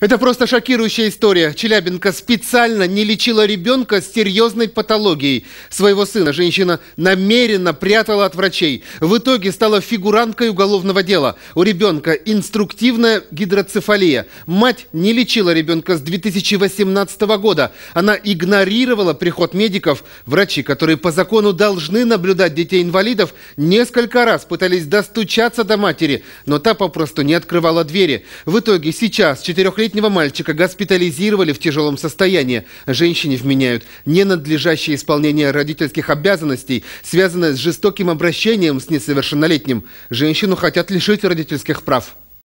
Это просто шокирующая история. Челябинка специально не лечила ребенка с серьезной патологией. Своего сына женщина намеренно прятала от врачей. В итоге стала фигуранткой уголовного дела. У ребенка инструктивная гидроцефалия. Мать не лечила ребенка с 2018 года. Она игнорировала приход медиков. Врачи, которые по закону должны наблюдать детей-инвалидов, несколько раз пытались достучаться до матери, но та попросту не открывала двери. В итоге сейчас четырехлетний 12-летнего мальчика госпитализировали в тяжелом состоянии. Женщине вменяют ненадлежащее исполнение родительских обязанностей, связанное с жестоким обращением с несовершеннолетним. Женщину хотят лишить родительских прав.